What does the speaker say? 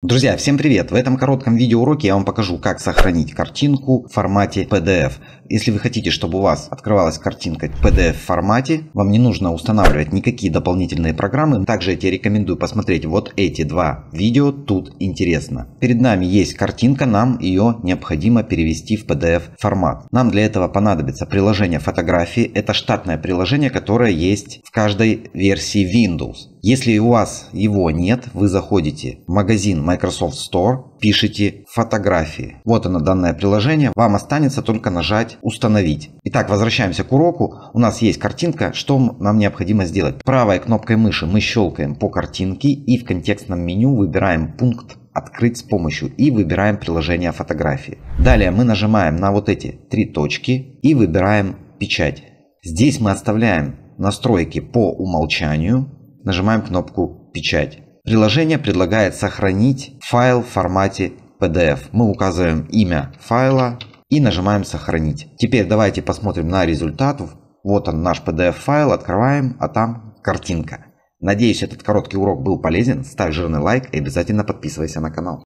Друзья, всем привет! В этом коротком видеоуроке я вам покажу, как сохранить картинку в формате PDF. Если вы хотите, чтобы у вас открывалась картинка в PDF формате, вам не нужно устанавливать никакие дополнительные программы. Также я тебе рекомендую посмотреть вот эти два видео, тут интересно. Перед нами есть картинка, нам ее необходимо перевести в PDF формат. Нам для этого понадобится приложение фотографии. Это штатное приложение, которое есть в каждой версии Windows. Если у вас его нет, вы заходите в магазин Microsoft Store, пишите фотографии. Вот оно, данное приложение. Вам останется только нажать «Установить». Итак, возвращаемся к уроку. У нас есть картинка. Что нам необходимо сделать? Правой кнопкой мыши мы щелкаем по картинке и в контекстном меню выбираем пункт открыть с помощью и выбираем приложение фотографии. Далее мы нажимаем на вот эти три точки и выбираем печать. Здесь мы оставляем настройки по умолчанию нажимаем кнопку «Печать». Приложение предлагает сохранить файл в формате PDF. Мы указываем имя файла и нажимаем «Сохранить». Теперь давайте посмотрим на результат. Вот он наш PDF-файл, открываем, а там картинка. Надеюсь, этот короткий урок был полезен. Ставь жирный лайк и обязательно подписывайся на канал.